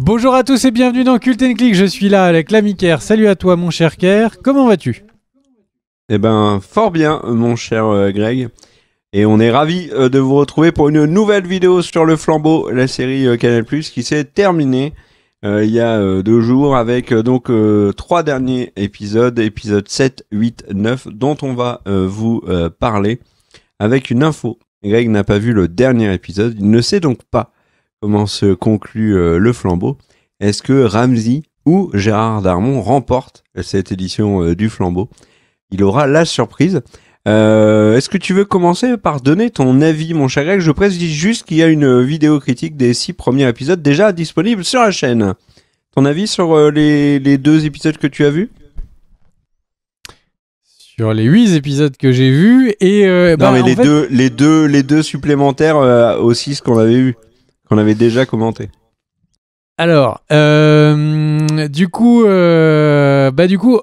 Bonjour à tous et bienvenue dans Cult Click. Je suis là avec l'ami Salut à toi, mon cher Kerr. Comment vas-tu Eh ben, fort bien, mon cher euh, Greg. Et on est ravi euh, de vous retrouver pour une nouvelle vidéo sur le flambeau, la série euh, Canal+ qui s'est terminée il y a deux jours avec donc trois derniers épisodes, épisodes 7, 8, 9, dont on va vous parler avec une info. Greg n'a pas vu le dernier épisode, il ne sait donc pas comment se conclut euh, le flambeau. Est-ce que Ramsey ou Gérard Darmon remporte cette édition euh, du flambeau Il aura la surprise. Euh, est-ce que tu veux commencer par donner ton avis, mon cher Greg Je précise juste qu'il y a une vidéo critique des six premiers épisodes déjà disponible sur la chaîne. Ton avis sur les, deux épisodes que tu as vus sur les huit épisodes que j'ai vus et non bah, mais les deux les deux les deux supplémentaires aussi, ce qu'on avait eu on avait déjà commenté. Alors, euh, du coup, euh, bah du coup,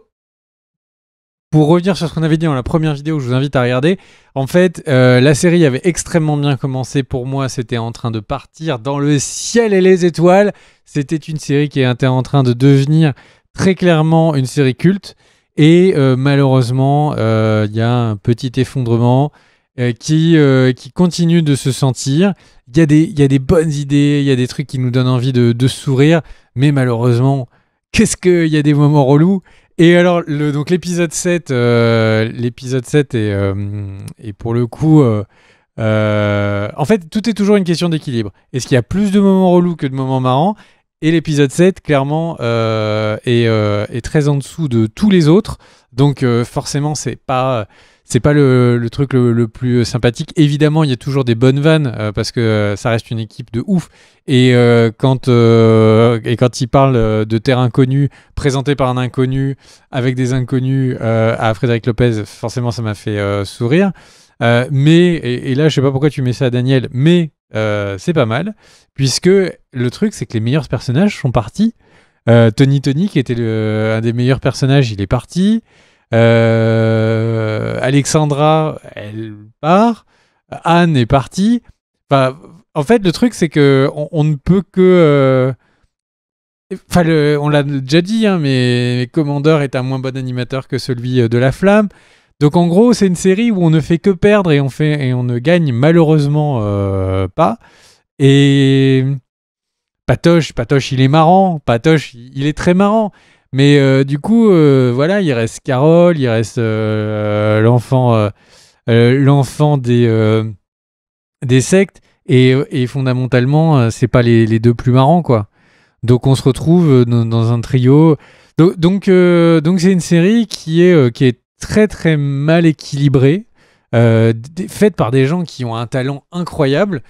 pour revenir sur ce qu'on avait dit dans la première vidéo, je vous invite à regarder. En fait, euh, la série avait extrêmement bien commencé pour moi. C'était en train de partir dans le ciel et les étoiles. C'était une série qui était en train de devenir très clairement une série culte. Et malheureusement, il y a un petit effondrement. Euh, qui, euh, qui continue de se sentir. Il y, a des, il y a des bonnes idées, il y a des trucs qui nous donnent envie de, sourire, mais malheureusement, qu'est-ce qu'il y a des moments relous et alors, le, donc l'épisode 7, euh, l'épisode 7 est, pour le coup... en fait, tout est toujours une question d'équilibre. Est-ce qu'il y a plus de moments relous que de moments marrants et l'épisode 7, clairement, est, très en dessous de tous les autres. Donc euh, forcément, c'est pas c'est pas le, truc le, plus sympathique. Évidemment, il y a toujours des bonnes vannes euh, parce que euh, ça reste une équipe de ouf. Et quand et quand il parle de terrain inconnu présenté par un inconnu avec des inconnus à Frédéric Lopez, forcément, ça m'a fait sourire. mais et, là, je sais pas pourquoi tu mets ça à Daniel, mais c'est pas mal puisque le truc, c'est que les meilleurs personnages sont partis euh, Tony Tony, qui était un des meilleurs personnages, il est parti. Euh, Alexandra, elle part. Anne est partie. en fait, le truc, c'est que on, ne peut que. Euh, enfin, on l'a déjà dit, hein, mais Commander est un moins bon animateur que celui de La Flamme. Donc en gros, c'est une série où on ne fait que perdre et on, fait, et on ne gagne malheureusement pas. Et Patoche, Patoche, il est marrant. Patoche, il est très marrant. Mais euh, du coup, euh, voilà, il reste Carole, il reste euh, l'enfant, l'enfant des, sectes. Et, et fondamentalement, c'est pas les, deux plus marrants, quoi. Donc on se retrouve dans, un trio. Donc, donc, c'est une série qui est, qui est très très mal équilibrée, faite par des gens qui ont un talent incroyable,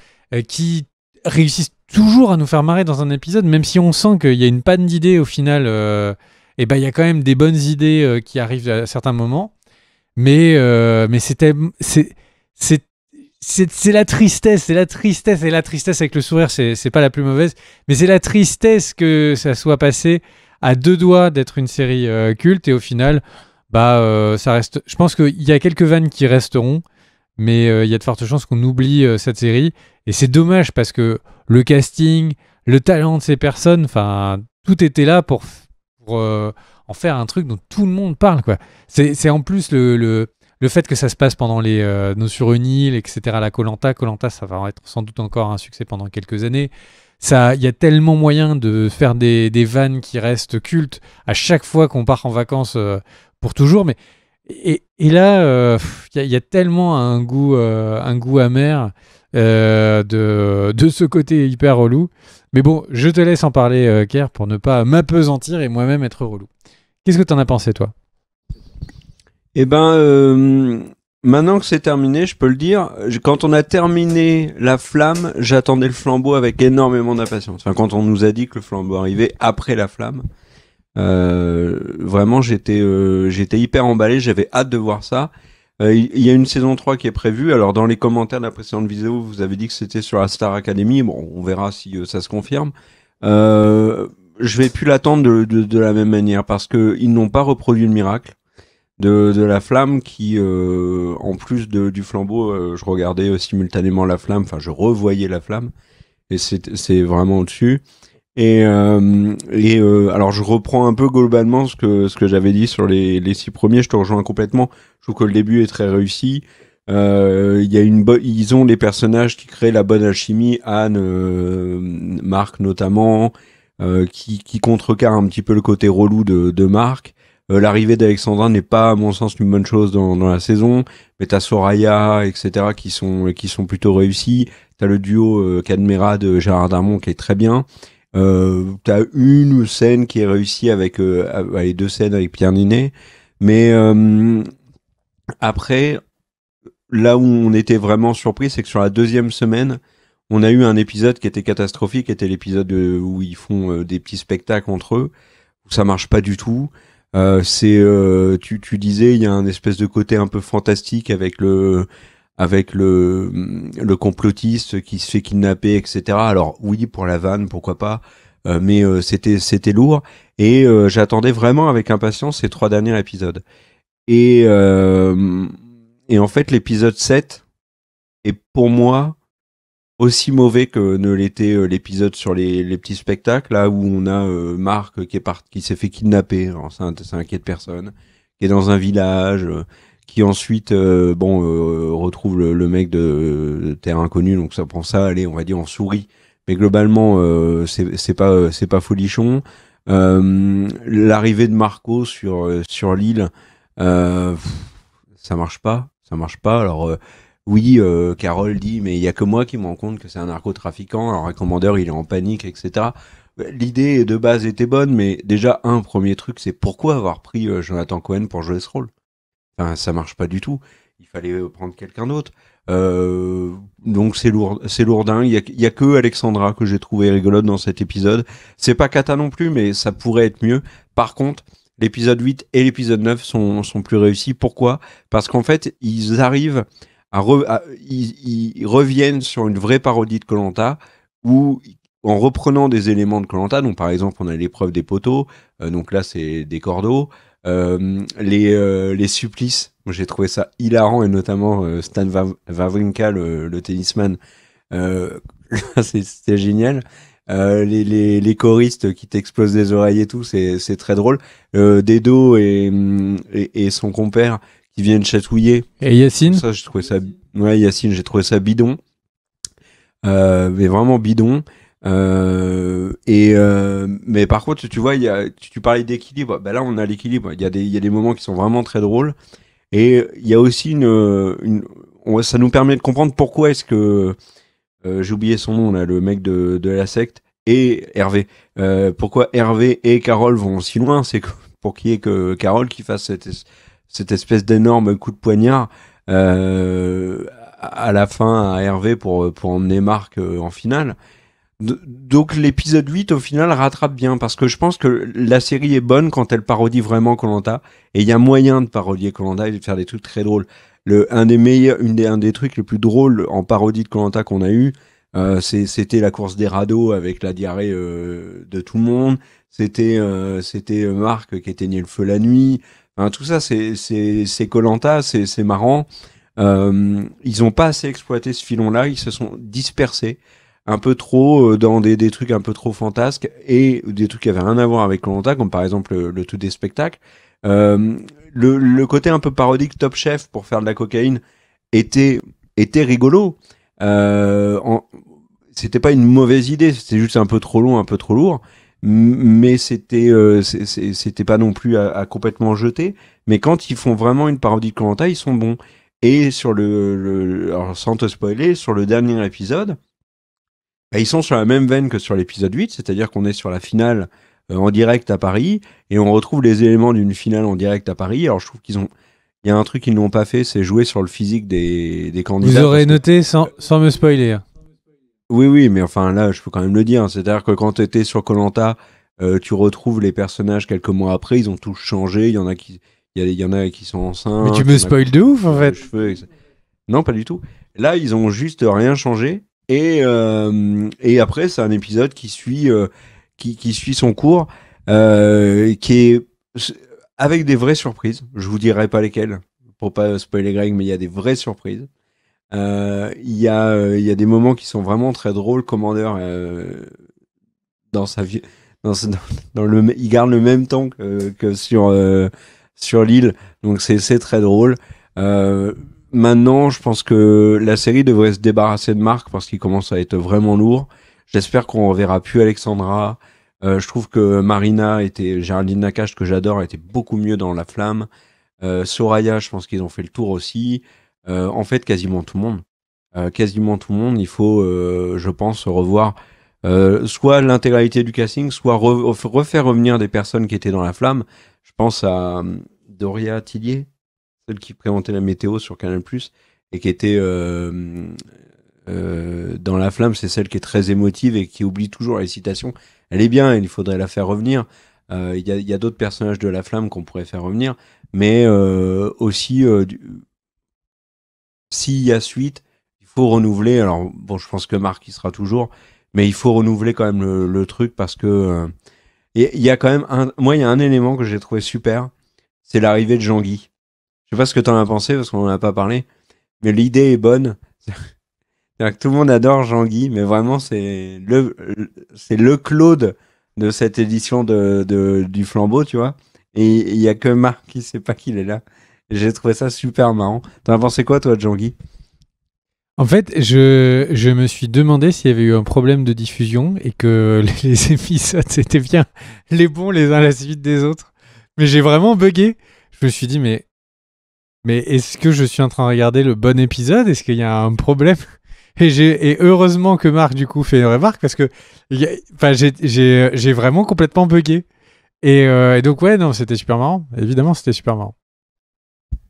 qui réussissent toujours à nous faire marrer dans un épisode, même si on sent qu'il y a une panne d'idées au final. Euh, et ben il y a quand même des bonnes idées euh, qui arrivent à certains moments. Mais euh, mais c'était c'est c'est la tristesse, c'est la tristesse, et la tristesse avec le sourire, c'est pas la plus mauvaise, mais c'est la tristesse que ça soit passé à deux doigts d'être une série culte, et au final, bah, ça reste. Je pense qu'il y a quelques vannes qui resteront, mais euh, il y a de fortes chances qu'on oublie euh, cette série. Et c'est dommage parce que le casting, le talent de ces personnes, enfin, tout était là pour, euh, en faire un truc dont tout le monde parle. C'est en plus le, le, fait que ça se passe pendant les nos sur une île, etc. La Colanta, Colanta, ça va être sans doute encore un succès pendant quelques années. Ça, il y a tellement moyen de faire des, des vannes qui restent cultes à chaque fois qu'on part en vacances pour toujours. Mais et, là, euh, il y, a tellement un goût, euh, un goût amer euh, de, de, ce côté hyper relou. Mais bon, je te laisse en parler, Kerr, pour ne pas m'apesantir et moi-même être relou. Qu'est-ce que tu en as pensé, toi Eh ben, Maintenant que c'est terminé, je peux le dire, quand on a terminé la flamme, j'attendais le flambeau avec énormément d'impatience. Enfin, quand on nous a dit que le flambeau arrivait après la flamme, euh, vraiment, j'étais euh, j'étais hyper emballé, j'avais hâte de voir ça. Euh, il y a une saison 3 qui est prévue. Alors dans les commentaires de la précédente vidéo, vous avez dit que c'était sur la Star Academy. Bon, on verra si ça se confirme. Euh, je vais plus l'attendre de, la même manière parce que ils n'ont pas reproduit le miracle de, de la flamme qui, en plus du flambeau, je regardais simultanément la flamme. Enfin, je revoyais la flamme et c'est vraiment au-dessus. Et, euh, et euh, alors je reprends un peu globalement ce que ce que j'avais dit sur les, les six premiers. Je te rejoins complètement. Je trouve que le début est très réussi. Euh, y a une ils ont les personnages qui créent la bonne alchimie. Anne, euh, Marc notamment, qui, qui un petit peu le côté relou de, de Marc. L'arrivée d'Alexandrin n'est pas, à mon sens, une bonne chose dans, dans la saison. Mais t'as Soraya, etc., qui sont qui sont plutôt réussis. T'as le duo euh, de Gérard Darmon qui est très bien. Euh, t'as une scène qui est réussie euh, avec les deux scènes avec Pierre Ninet, mais euh, après, là où on était vraiment surpris, c'est que sur la deuxième semaine, on a eu un épisode qui était catastrophique, qui était l'épisode où ils font des petits spectacles entre eux, où ça marche pas du tout. c'est, tu, tu disais, il y a un espèce de côté un peu fantastique avec le avec le, le complotiste qui se fait kidnapper, etc. Alors oui, pour la vanne, pourquoi pas, euh, mais euh, c'était c'était lourd et euh, j'attendais vraiment avec impatience ces trois derniers épisodes. Et et en fait, l'épisode 7 est pour moi aussi mauvais que ne l'était l'épisode sur les, petits spectacles là où on a Marc qui est qui s'est fait kidnapper, Alors, ça, ça inquiète personne, qui est dans un village qui ensuite euh, bon euh, retrouve le, mec de, Terre inconnue donc ça prend ça allez on va dire en souris mais globalement euh, c'est pas euh, c'est pas folichon l'arrivée de Marco sur sur l'île ça marche pas ça marche pas alors oui, Carole dit, mais il y a que moi qui me rends compte que c'est un narcotrafiquant. Alors, un commandeur, il est en panique, etc. L'idée de base était bonne, mais déjà un premier truc, c'est pourquoi avoir pris Jonathan Cohen pour jouer ce rôle ça marche pas du tout. Il fallait euh, prendre quelqu'un d'autre. Euh, donc c'est lourd, c'est lourdin. Il y a, que Alexandra que j'ai trouvé rigolote dans cet épisode. C'est pas Kata non plus, mais ça pourrait être mieux. Par contre, l'épisode 8 et l'épisode 9 sont, plus réussis. Pourquoi Parce qu'en fait, ils arrivent à, ils, reviennent sur une vraie parodie de Colanta où en reprenant des éléments de Colanta, donc par exemple on a l'épreuve des poteaux, euh, donc là c'est des cordeaux. Euh, les, euh, les supplices, j'ai trouvé ça hilarant, et notamment euh, Stan Wawrinka, le, tennisman. C'était génial. les, les, choristes qui t'explosent des oreilles et tout, c'est très drôle. Euh, Dedo et, et, son compère qui viennent chatouiller. Et Yacine Ça, j'ai trouvé ça. Ouais, Yacine, j'ai trouvé ça bidon. mais vraiment bidon. Euh, et euh, mais par contre, tu vois, tu, parlais d'équilibre. Ben là, on a l'équilibre. Il y, a des, moments qui sont vraiment très drôles. Et il y a aussi une, ça nous permet de comprendre pourquoi est-ce que euh, j'ai oublié son nom là, le mec de, la secte et Hervé. pourquoi Hervé et Carole vont si loin C'est pour qu'il y ait que Carole qui fasse cette, espèce d'énorme coup de poignard à la fin à Hervé pour pour emmener Marc en finale donc l'épisode 8 au final rattrape bien parce que je pense que la série est bonne quand elle parodie vraiment Colanta et il y a moyen de parodier Colanta et de faire des trucs très drôles. Le un des meilleurs une des, un des trucs les plus drôles en parodie de Colanta qu'on a eu euh, c'était la course des radeaux avec la diarrhée euh, de tout le monde, c'était euh, c'était Marc qui éteignait le feu la nuit. tout ça c'est c'est Colanta, c'est c'est marrant. ils ont pas assez exploité ce filon là, ils se sont dispersés un peu trop euh, dans des, des, trucs un peu trop fantasques et des trucs qui avaient rien à voir avec Colanta, comme par exemple le, tout des spectacles. Euh, le, côté un peu parodique Top Chef pour faire de la cocaïne était, était rigolo. Euh, c'était pas une mauvaise idée, c'était juste un peu trop long, un peu trop lourd. Mais c'était c'était pas non plus à, complètement jeter. Mais quand ils font vraiment une parodie de Colanta, ils sont bons. Et sur le, sans te spoiler, sur le dernier épisode, bah, ils sont sur la même veine que sur l'épisode 8, c'est-à-dire qu'on est sur la finale euh, en direct à Paris et on retrouve les éléments d'une finale en direct à Paris. Alors je trouve qu'ils ont. Il y a un truc qu'ils n'ont pas fait, c'est jouer sur le physique des, candidats. Vous aurez noté sans, me spoiler. Hein. Oui, oui, mais enfin là, je peux quand même le dire. Hein. C'est-à-dire que quand tu étais sur Colanta, euh, tu retrouves les personnages quelques mois après, ils ont tous changé. Il y en a qui, il y, en a qui sont enceintes. Mais tu me spoil de ouf en fait. non, pas du tout. Là, ils ont juste rien changé. Et, euh, et après, c'est un épisode qui suit, euh, qui, suit son cours, euh, qui est avec des vraies surprises. Je vous dirai pas lesquelles, pour pas spoiler Greg, mais il y a des vraies surprises. Il y, a des moments qui sont vraiment très drôles. Commander, dans sa vie, dans, le, il garde le même temps que, que sur, sur l'île, donc c'est très drôle. Maintenant, je pense que la série devrait se débarrasser de Marc parce qu'il commence à être vraiment lourd. J'espère qu'on reverra plus Alexandra. Euh, je trouve que Marina était Géraldine Nakache que j'adore était beaucoup mieux dans La Flamme. Euh, Soraya, je pense qu'ils ont fait le tour aussi. Euh, en fait, quasiment tout le monde. quasiment tout le monde. Il faut, je pense, revoir soit l'intégralité du casting, soit refaire revenir des personnes qui étaient dans La Flamme. Je pense à hum, Doria Tillier, celle qui présentait la météo sur Canal Plus et qui était euh, euh, dans la flamme, c'est celle qui est très émotive et qui oublie toujours les citations. Elle est bien, il faudrait la faire revenir. Euh, il y a, d'autres personnages de la flamme qu'on pourrait faire revenir, mais aussi s'il y a suite, il faut renouveler. Alors bon, je pense que Marc y sera toujours, mais il faut renouveler quand même le, le truc parce que il y a quand même un. Moi, il y a un élément que j'ai trouvé super, c'est l'arrivée de Jean-Guy. Je sais pas ce que tu en as pensé parce qu'on en a pas parlé, mais l'idée est bonne. tout le monde adore Jean-Guy, mais vraiment, c'est le, c'est le Claude de cette édition du flambeau, tu vois. Et il y a que Marc qui sait pas qu'il est là. J'ai trouvé ça super marrant. T'en as pensé quoi, toi, de Jean-Guy en fait, je, me suis demandé s'il y avait eu un problème de diffusion et que les, épisodes c'était bien les bons les uns à la suite des autres. Mais j'ai vraiment bugué. Je me suis dit, mais mais est-ce que je suis en train de regarder le bon épisode Est-ce qu'il y a un problème et, heureusement que Marc, du coup, fait une remarque parce que j'ai vraiment complètement bugué. Euh, et, donc, ouais, non, c'était super marrant. Évidemment, c'était super marrant.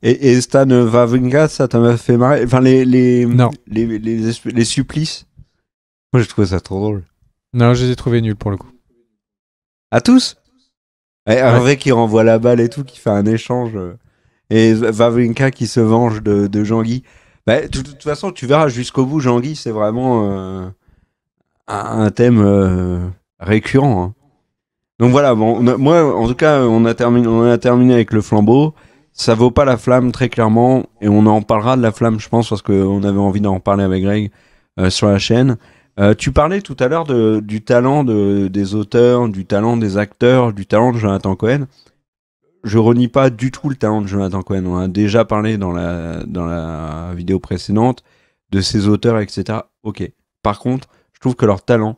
Et, Stan Wawrinka, ça t'a fait marrer Enfin, les, les, non. les, les, supplices Moi, j'ai trouvé ça trop drôle. Non, je les ai trouvés nuls pour le coup. À tous Un Hervé qui renvoie la balle et tout, qui fait un échange. Euh, et Vavrinka qui se venge de, Jean-Guy. Bah, de toute façon, tu verras jusqu'au bout, Jean-Guy, c'est vraiment euh, un thème euh, récurrent. Hein. Donc voilà, bon, moi, en tout cas, on a, terminé, on a terminé avec le flambeau. Ça vaut pas la flamme, très clairement, et on en parlera de la flamme, je pense, parce qu'on avait envie d'en parler avec Greg euh, sur la chaîne. tu parlais tout à l'heure du talent de, des auteurs, du talent des acteurs, du talent de Jonathan Cohen je renie pas du tout le talent de Jonathan Cohen. On a déjà parlé dans la, dans la vidéo précédente de ses auteurs, etc. Ok. Par contre, je trouve que leur talent,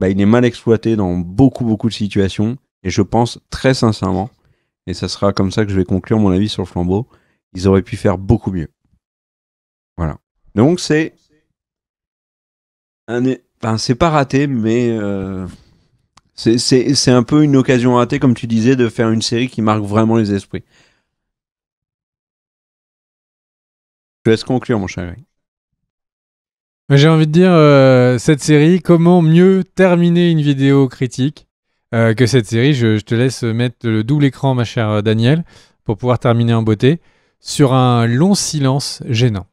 bah, il est mal exploité dans beaucoup, beaucoup de situations. Et je pense très sincèrement, et ça sera comme ça que je vais conclure mon avis sur le flambeau, ils auraient pu faire beaucoup mieux. Voilà. Donc c'est. Un... c'est pas raté, mais. Euh, c'est un peu une occasion ratée, comme tu disais, de faire une série qui marque vraiment les esprits. Je te laisse conclure, mon cher. Euh, j'ai envie de dire, euh, cette série, comment mieux terminer une vidéo critique euh, que cette série je, je, te laisse mettre le double écran, ma chère Daniel, pour pouvoir terminer en beauté, sur un long silence gênant.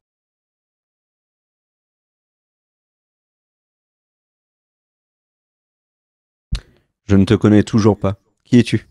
Je ne te connais toujours pas. Qui es-tu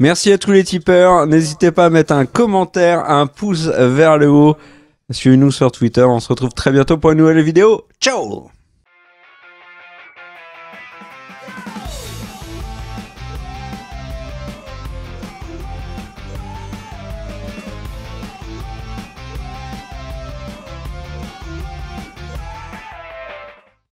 Merci à tous les tipeurs. N'hésitez pas à mettre un commentaire, un pouce vers le haut. Suivez-nous sur Twitter. On se retrouve très bientôt pour une nouvelle vidéo. Ciao